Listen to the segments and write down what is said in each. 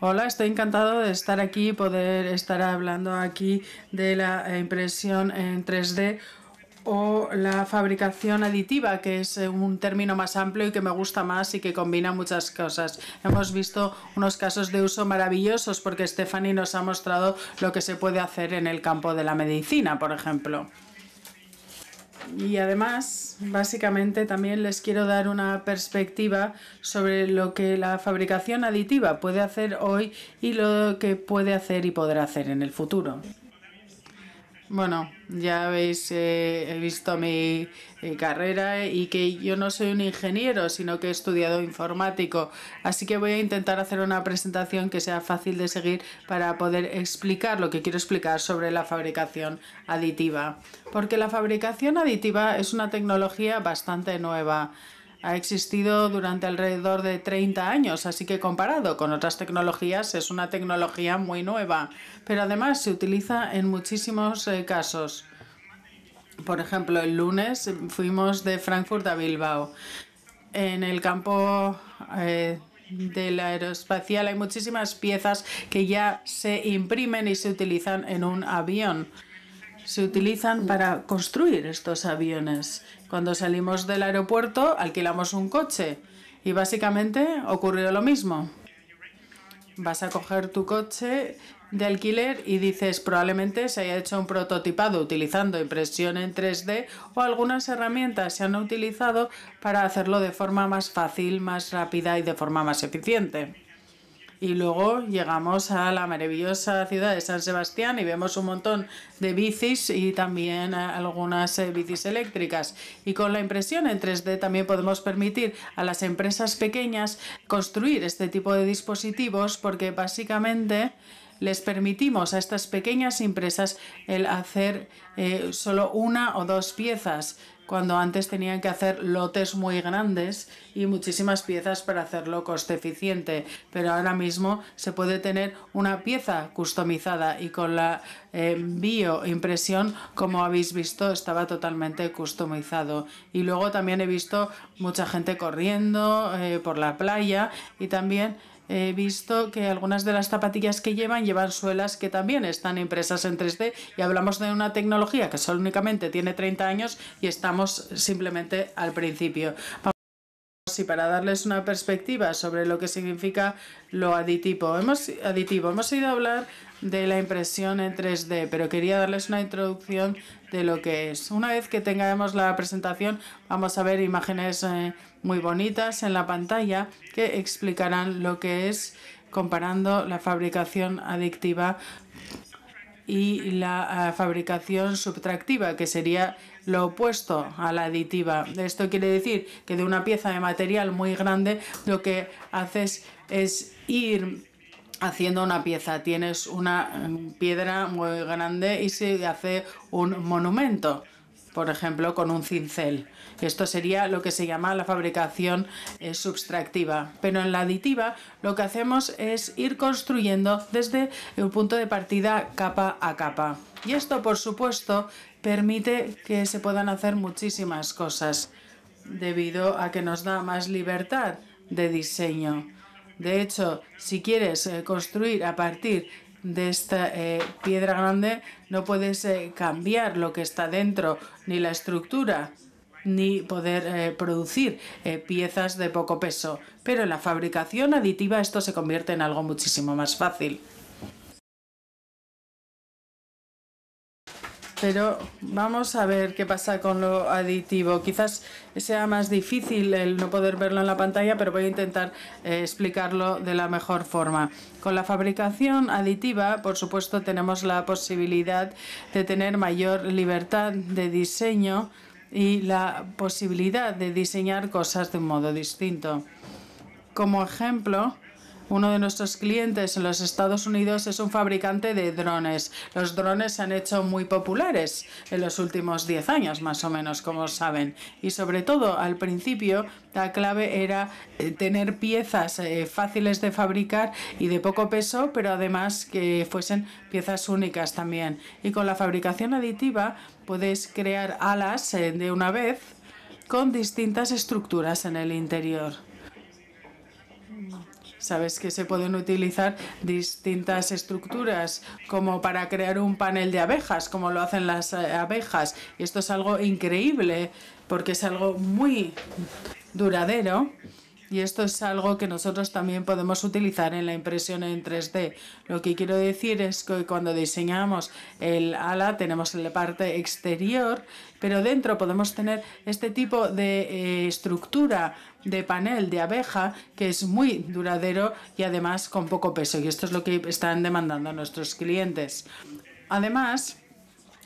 Hola, estoy encantado de estar aquí y poder estar hablando aquí de la impresión en 3D o la fabricación aditiva, que es eh, un término más amplio y que me gusta más y que combina muchas cosas. Hemos visto unos casos de uso maravillosos porque Stephanie nos ha mostrado lo que se puede hacer en el campo de la medicina, por ejemplo y además, básicamente, también les quiero dar una perspectiva sobre lo que la fabricación aditiva puede hacer hoy y lo que puede hacer y podrá hacer en el futuro. Bueno, ya habéis eh, visto mi carrera y que yo no soy un ingeniero, sino que he estudiado informático. Así que voy a intentar hacer una presentación que sea fácil de seguir para poder explicar lo que quiero explicar sobre la fabricación aditiva. Porque la fabricación aditiva es una tecnología bastante nueva ha existido durante alrededor de 30 años, así que comparado con otras tecnologías es una tecnología muy nueva, pero además se utiliza en muchísimos eh, casos. Por ejemplo, el lunes fuimos de Frankfurt a Bilbao. En el campo eh, del aeroespacial hay muchísimas piezas que ya se imprimen y se utilizan en un avión. Se utilizan para construir estos aviones cuando salimos del aeropuerto alquilamos un coche y básicamente ocurrió lo mismo. Vas a coger tu coche de alquiler y dices probablemente se haya hecho un prototipado utilizando impresión en 3D o algunas herramientas se han utilizado para hacerlo de forma más fácil, más rápida y de forma más eficiente y luego llegamos a la maravillosa ciudad de San Sebastián y vemos un montón de bicis y también algunas eh, bicis eléctricas. Y con la impresión en 3D también podemos permitir a las empresas pequeñas construir este tipo de dispositivos porque básicamente les permitimos a estas pequeñas empresas el hacer eh, solo una o dos piezas cuando antes tenían que hacer lotes muy grandes y muchísimas piezas para hacerlo coste eficiente. Pero ahora mismo se puede tener una pieza customizada y con la eh, bioimpresión, como habéis visto, estaba totalmente customizado. Y luego también he visto mucha gente corriendo eh, por la playa y también he visto que algunas de las zapatillas que llevan llevan suelas que también están impresas en 3D y hablamos de una tecnología que solo únicamente tiene 30 años y estamos simplemente al principio. Y para darles una perspectiva sobre lo que significa lo aditivo, hemos, aditivo, hemos ido a hablar de la impresión en 3D, pero quería darles una introducción de lo que es. Una vez que tengamos la presentación, vamos a ver imágenes eh, muy bonitas en la pantalla que explicarán lo que es comparando la fabricación adictiva y la eh, fabricación subtractiva, que sería lo opuesto a la aditiva. Esto quiere decir que de una pieza de material muy grande lo que haces es ir haciendo una pieza. Tienes una em, piedra muy grande y se hace un monumento, por ejemplo, con un cincel. Esto sería lo que se llama la fabricación eh, subtractiva. Pero en la aditiva lo que hacemos es ir construyendo desde el punto de partida capa a capa. Y esto, por supuesto, permite que se puedan hacer muchísimas cosas debido a que nos da más libertad de diseño. De hecho, si quieres eh, construir a partir de esta eh, piedra grande, no puedes eh, cambiar lo que está dentro, ni la estructura, ni poder producir piezas de poco peso. Pero en la fabricación aditiva esto se convierte en algo muchísimo más fácil. pero vamos a ver qué pasa con lo aditivo. Quizás sea más difícil el no poder verlo en la pantalla, pero voy a intentar eh, explicarlo de la mejor forma. Con la fabricación aditiva, por supuesto, tenemos la posibilidad de tener mayor libertad de diseño y la posibilidad de diseñar cosas de un modo distinto. Como ejemplo, uno de nuestros clientes en los Estados Unidos es un fabricante de drones. Los drones se han hecho muy populares en los últimos 10 años, más o menos, como saben. Y sobre todo, al principio, la clave era eh, tener piezas eh, fáciles de fabricar y de poco peso, pero además que fuesen piezas únicas también. Y con la fabricación aditiva puedes crear alas eh, de una vez con distintas estructuras en el interior. Sabes que se pueden utilizar distintas estructuras como para crear un panel de abejas, como lo hacen las eh, abejas. Y esto es algo increíble porque es algo muy duradero y esto es algo que nosotros también podemos utilizar en la impresión en 3D. Lo que quiero decir es que cuando diseñamos el ala tenemos la parte exterior, pero dentro podemos tener este tipo de eh, estructura de panel de abeja que es muy duradero y además con poco peso. Y esto es lo que están demandando nuestros clientes. Además,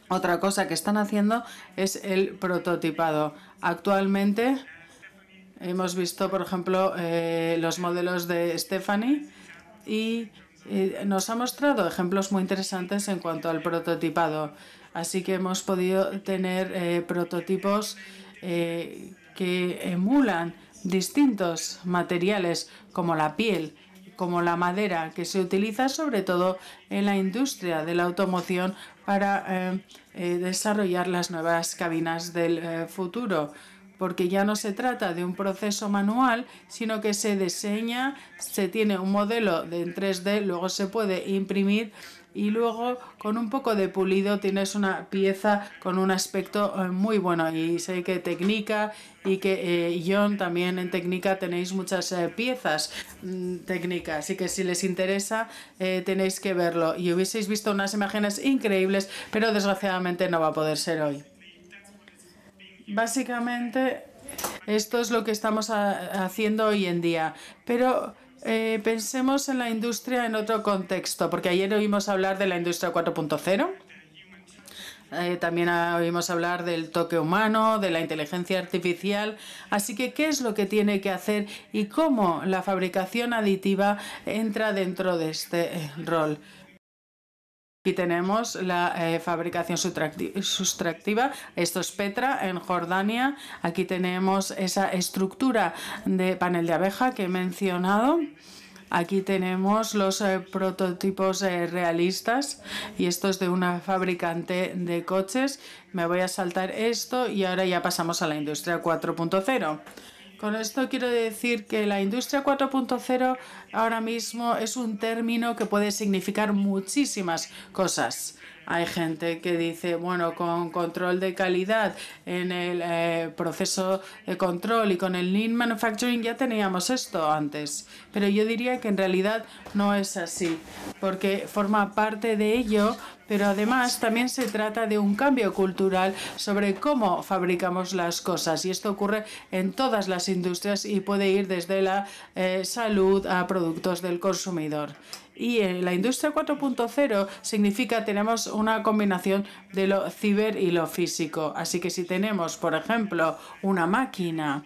otra cosa que están haciendo es el prototipado. Actualmente Hemos visto, por ejemplo, eh, los modelos de Stephanie y eh, nos ha mostrado ejemplos muy interesantes en cuanto al prototipado. Así que hemos podido tener eh, prototipos que emulan distintos materiales como la piel, como la madera, que se utiliza sobre todo en la industria de la automoción para desarrollar las nuevas cabinas del futuro porque ya no se trata de un proceso manual, sino que se diseña, se tiene un modelo de en 3D, luego se puede imprimir y luego con un poco de pulido tienes una pieza con un aspecto eh, muy bueno y sé que técnica y que John eh, también en técnica tenéis muchas eh, piezas mm, técnicas así que si les interesa tenéis que verlo y hubieseis visto unas imágenes increíbles pero desgraciadamente no va a poder ser hoy Básicamente, esto es lo que estamos haciendo hoy en día. Pero eh, pensemos en la industria en otro contexto, porque ayer oímos hablar de la industria 4.0. Eh, también oímos hablar del toque humano, de la inteligencia artificial. Así que, ¿qué es lo que tiene que hacer y cómo la fabricación aditiva entra dentro de este eh, rol? Aquí tenemos la eh, fabricación sustractiva. Esto es Petra en Jordania. Aquí tenemos esa estructura de panel de abeja que he mencionado. Aquí tenemos los eh, prototipos eh, realistas y esto es de una fabricante de coches. Me voy a saltar esto y ahora ya pasamos a la industria 4.0. Con esto quiero decir que la industria 4.0 ahora mismo es un término que puede significar muchísimas cosas. Hay gente que dice, bueno, con control de calidad en el eh, proceso de control y con el lean manufacturing ya teníamos esto antes. Pero yo diría que en realidad no es así, porque forma parte de ello pero además también se trata de un cambio cultural sobre cómo fabricamos las cosas y esto ocurre en todas las industrias y puede ir desde la eh, salud a productos del consumidor. Y en eh, la industria 4.0 significa tenemos una combinación de lo ciber y lo físico. Así que si tenemos, por ejemplo, una máquina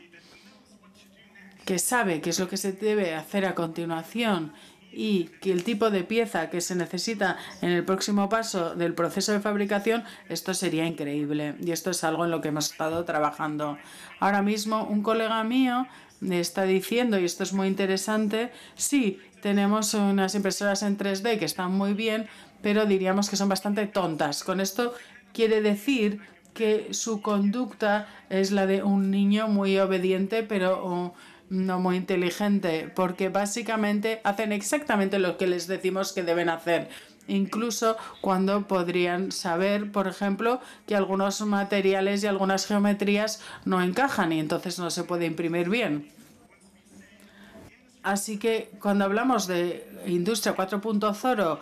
que sabe qué es lo que se debe hacer a continuación y que el tipo de pieza que se necesita en el próximo paso del proceso de fabricación, esto sería increíble. Y esto es algo en lo que hemos estado trabajando. Ahora mismo un colega mío me está diciendo, y esto es muy interesante, sí, tenemos unas impresoras en 3D que están muy bien, pero diríamos que son bastante tontas. Con esto quiere decir que su conducta es la de un niño muy obediente, pero no muy inteligente, porque básicamente hacen exactamente lo que les decimos que deben hacer incluso cuando podrían saber, por ejemplo, que algunos materiales y algunas geometrías no encajan y entonces no se puede imprimir bien. Así que cuando hablamos de industria 4.0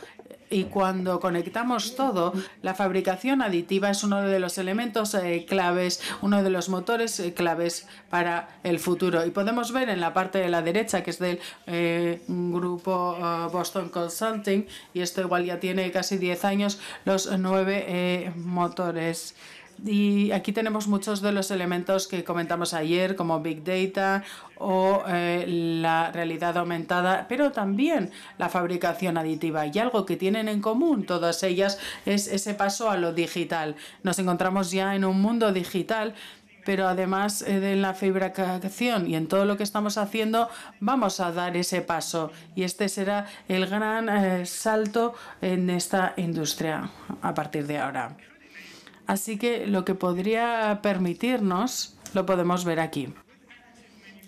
y cuando conectamos todo, la fabricación aditiva es uno de los elementos eh, claves, uno de los motores eh, claves para el futuro. Y podemos ver en la parte de la derecha, que es del eh, grupo Boston Consulting, y esto igual ya tiene casi 10 años, los nueve motores. Y aquí tenemos muchos de los elementos que comentamos ayer, como Big Data o eh, la realidad aumentada, pero también la fabricación aditiva. Y algo que tienen en común todas ellas es ese paso a lo digital. Nos encontramos ya en un mundo digital pero además eh, de la fabricación y en todo lo que estamos haciendo, vamos a dar ese paso. Y este será el gran eh, salto en esta industria a partir de ahora. Así que lo que podría permitirnos lo podemos ver aquí.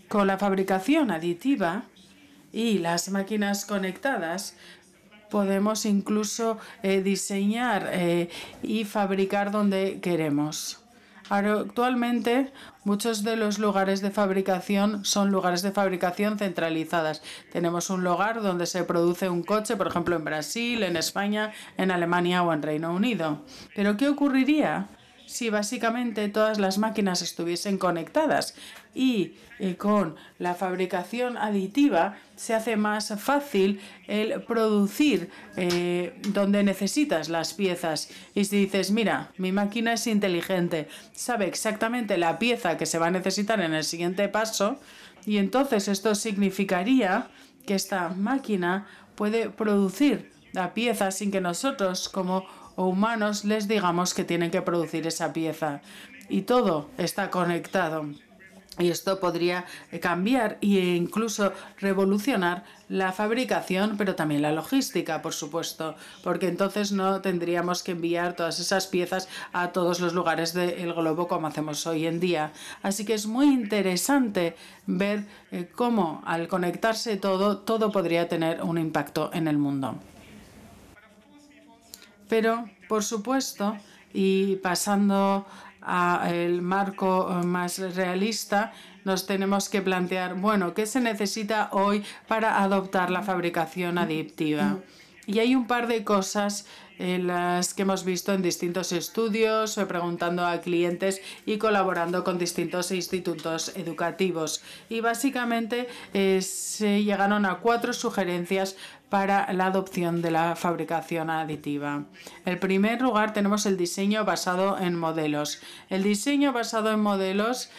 Con la fabricación aditiva y las máquinas conectadas, podemos incluso eh, diseñar eh, y fabricar donde queremos. Actualmente muchos de los lugares de fabricación son lugares de fabricación centralizadas. Tenemos un lugar donde se produce un coche, por ejemplo en Brasil, en España, en Alemania o en Reino Unido. Pero ¿qué ocurriría si básicamente todas las máquinas estuviesen conectadas y eh, con la fabricación aditiva se hace más fácil el producir eh, donde necesitas las piezas. Y si dices, mira, mi máquina es inteligente, sabe exactamente la pieza que se va a necesitar en el siguiente paso, y entonces esto significaría que esta máquina puede producir la pieza sin que nosotros como o humanos les digamos que tienen que producir esa pieza. Y todo está conectado. Y esto podría cambiar e incluso revolucionar la fabricación, pero también la logística, por supuesto, porque entonces no tendríamos que enviar todas esas piezas a todos los lugares del globo como hacemos hoy en día. Así que es muy interesante ver eh, cómo al conectarse todo, todo podría tener un impacto en el mundo. Pero, por supuesto, y pasando al marco eh, más realista, nos tenemos que plantear, bueno, ¿qué se necesita hoy para adoptar la fabricación adictiva? Y hay un par de cosas eh, las que hemos visto en distintos estudios, eh, preguntando a clientes y colaborando con distintos institutos educativos. Y básicamente eh, se llegaron a cuatro sugerencias para la adopción de la fabricación aditiva. En primer lugar tenemos el diseño basado en modelos. El diseño basado en modelos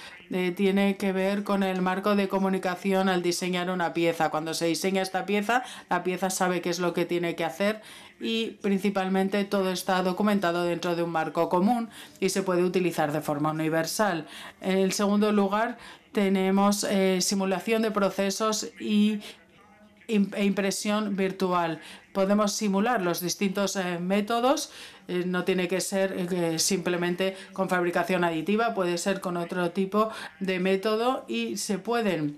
tiene que ver con el marco de comunicación al diseñar una pieza. Cuando se diseña esta pieza, la pieza sabe qué es lo que tiene que hacer y principalmente todo está documentado dentro de un marco común y se puede utilizar de forma universal. En el segundo lugar, tenemos eh, simulación de procesos y e impresión virtual. Podemos simular los distintos eh, métodos, eh, no tiene que ser simplemente con fabricación aditiva, puede ser con otro tipo de método y se pueden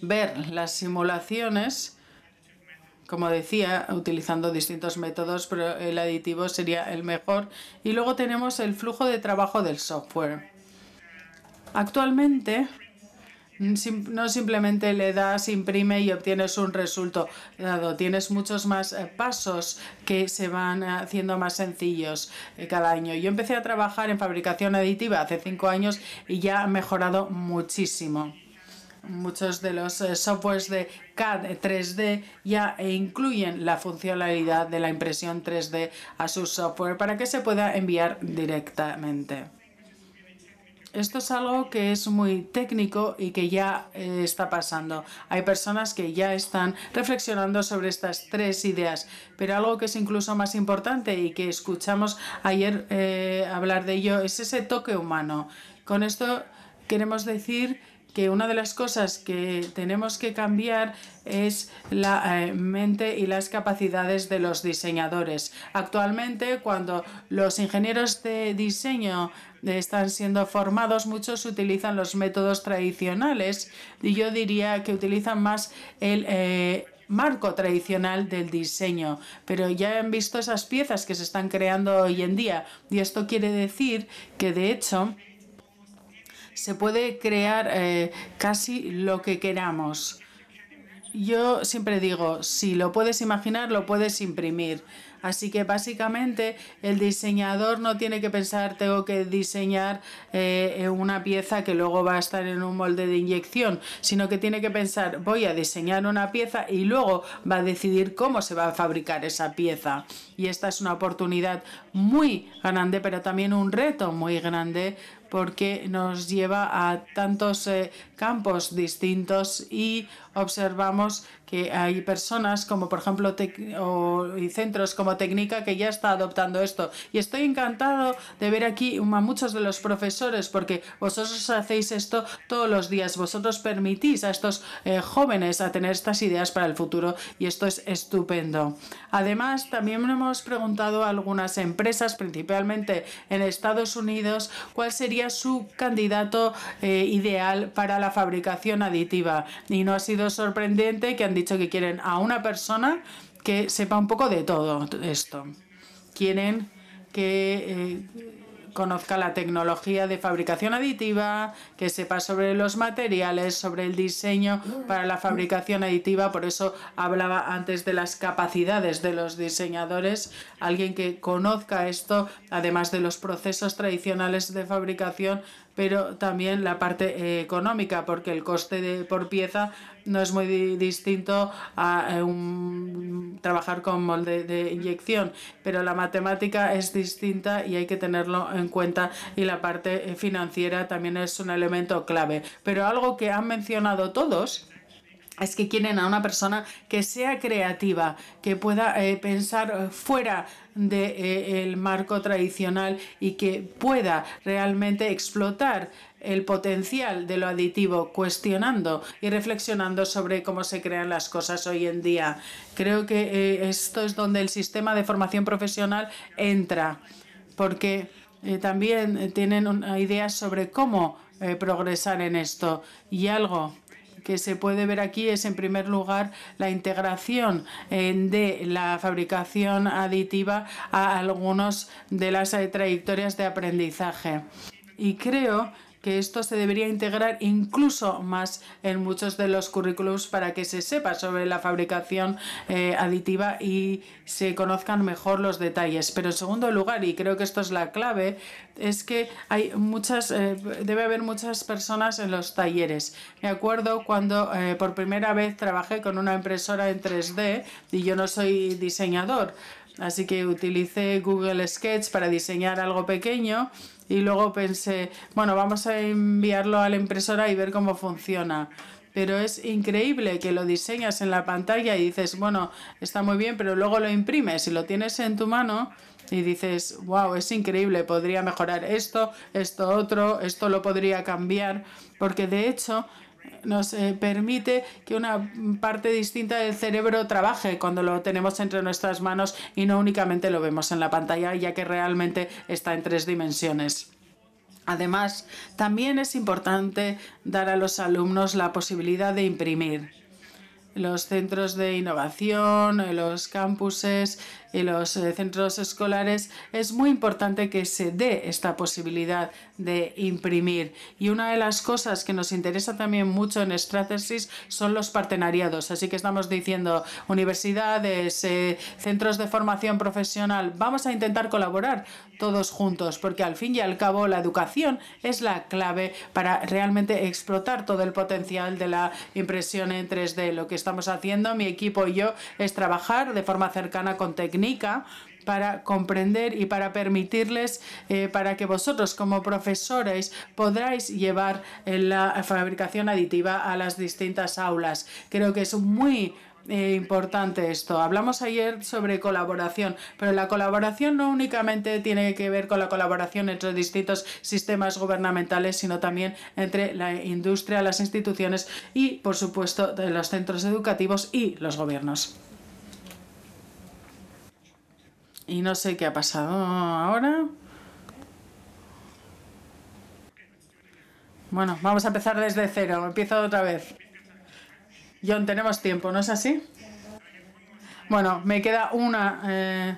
ver las simulaciones como decía, utilizando distintos métodos, pero el aditivo sería el mejor. Y luego tenemos el flujo de trabajo del software. Actualmente mm, no simplemente le das, imprime y obtienes un resultado. Tienes muchos más eh, pasos que se van haciendo más sencillos eh, cada año. Yo empecé a trabajar en fabricación aditiva hace cinco años y ya ha mejorado muchísimo. Muchos de los eh, softwares de CAD 3D eh, ya e incluyen la funcionalidad de la impresión 3D a su software para que se pueda enviar directamente. Esto es algo que es muy técnico y que ya eh, está pasando. Hay personas que ya están reflexionando sobre estas tres ideas, pero algo que es incluso más importante y que escuchamos ayer hablar de ello es ese toque humano. Con esto queremos decir que una de las cosas que tenemos que cambiar es la eh, mente y las capacidades de los diseñadores. Actualmente, cuando los ingenieros de diseño están siendo formados, muchos utilizan los métodos tradicionales y yo diría que utilizan más el... Eh, marco tradicional del diseño, pero ya han visto esas piezas que se están creando hoy en día y esto quiere decir que de hecho se puede crear eh, casi lo que queramos. Yo siempre digo, si lo puedes imaginar, lo puedes imprimir. Así que básicamente el diseñador no tiene que pensar, tengo que diseñar eh, una pieza que luego va a estar en un molde de inyección, sino que tiene que pensar, voy a diseñar una pieza y luego va a decidir cómo se va a fabricar esa pieza. Y esta es una oportunidad muy grande, pero también un reto muy grande porque nos lleva a tantos eh, campos distintos y observamos que hay personas como por ejemplo o, y centros como Técnica que ya está adoptando esto. Y estoy encantado de ver aquí a muchos de los profesores porque vosotros hacéis esto todos los días, vosotros permitís a estos eh, jóvenes a tener estas ideas para el futuro y esto es estupendo. Además, también hemos preguntado a algunas empresas, principalmente en Estados Unidos, cuál sería su candidato eh, ideal para la fabricación aditiva. Y no ha sido sorprendente que han dicho que quieren a una persona que sepa un poco de todo esto. Quieren que... Eh, conozca la tecnología de fabricación aditiva, que sepa sobre los materiales, sobre el diseño para la fabricación aditiva. Por eso hablaba antes de las capacidades de los diseñadores. Alguien que conozca esto, además de los procesos tradicionales de fabricación, pero también la parte eh, económica, porque el coste de, por pieza no es muy distinto a eh, trabajar con molde de inyección, pero la matemática es distinta y hay que tenerlo en cuenta y la parte eh, financiera también es un elemento clave. Pero algo que han mencionado todos, es que quieren a una persona que sea creativa, que pueda eh, pensar eh, fuera del de, eh, el marco tradicional y que pueda realmente explotar el potencial de lo aditivo, cuestionando y reflexionando sobre cómo se crean las cosas hoy en día. Creo que esto es donde el sistema de formación profesional entra, porque también tienen una idea sobre cómo progresar en esto y algo que se puede ver aquí es, en primer lugar, la integración eh, de la fabricación aditiva a algunos de las eh, trayectorias de aprendizaje. Y creo que esto se debería integrar incluso más en muchos de los currículums para que se sepa sobre la fabricación eh, aditiva y se conozcan mejor los detalles. Pero en segundo lugar, y creo que esto es la clave, es que hay muchas, eh, debe haber muchas personas en los talleres. Me acuerdo cuando eh, por primera vez trabajé con una impresora en 3D y yo no soy diseñador. Así que utilicé Google Sketch para diseñar algo pequeño y luego pensé, bueno, vamos a enviarlo a la impresora y ver cómo funciona. Pero es increíble que lo diseñas en la pantalla y dices, bueno, está muy bien, pero luego lo imprimes y lo tienes en tu mano y dices, wow, es increíble, podría mejorar esto, esto otro, esto lo podría cambiar, porque de hecho nos eh, permite que una parte distinta del cerebro trabaje cuando lo tenemos entre nuestras manos y no únicamente lo vemos en la pantalla, ya que realmente está en tres dimensiones. Además, también es importante dar a los alumnos la posibilidad de imprimir los centros de innovación, eh, los campuses y los eh, centros escolares, es muy importante que se dé esta posibilidad de imprimir. Y una de las cosas que nos interesa también mucho en Stratasys son los partenariados. Así que estamos diciendo universidades, eh, centros de formación profesional, vamos a intentar colaborar todos juntos, porque al fin y al cabo la educación es la clave para realmente explotar todo el potencial de la impresión en 3D, lo que estamos haciendo mi equipo y yo es trabajar de forma cercana con Técnica para comprender y para permitirles, eh, para que vosotros como profesores podráis llevar eh, la fabricación aditiva a las distintas aulas. Creo que es muy eh, importante esto. Hablamos ayer sobre colaboración, pero la colaboración no únicamente tiene que ver con la colaboración entre distintos sistemas gubernamentales, sino también entre la industria, las instituciones y, por supuesto, los centros educativos y los gobiernos. Y no sé qué ha pasado ahora. Bueno, vamos a empezar desde cero. Empiezo otra vez. John, tenemos tiempo, ¿no es así? Bueno, me queda una eh,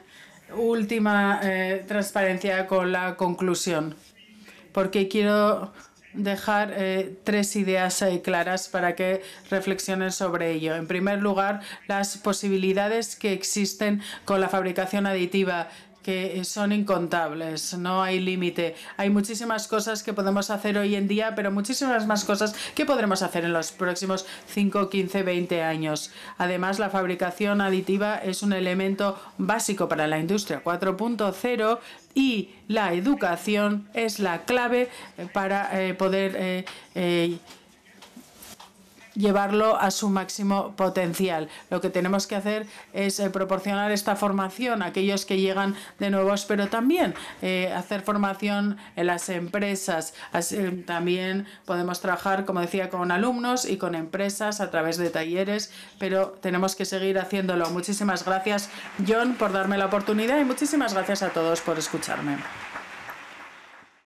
última eh, transparencia con la conclusión, porque quiero dejar eh, tres ideas claras para que reflexionen sobre ello. En primer lugar, las posibilidades que existen con la fabricación aditiva que son incontables, no hay límite. Hay muchísimas cosas que podemos hacer hoy en día, pero muchísimas más cosas que podremos hacer en los próximos 5, 15, 20 años. Además, la fabricación aditiva es un elemento básico para la industria 4.0 y la educación es la clave para eh, poder... Eh, eh, llevarlo a su máximo potencial. Lo que tenemos que hacer es eh, proporcionar esta formación a aquellos que llegan de nuevos, pero también eh, hacer formación en las empresas. Eh, también podemos trabajar, como decía, con alumnos y con empresas a través de talleres, pero tenemos que seguir haciéndolo. Muchísimas gracias, John, por darme la oportunidad y muchísimas gracias a todos por escucharme.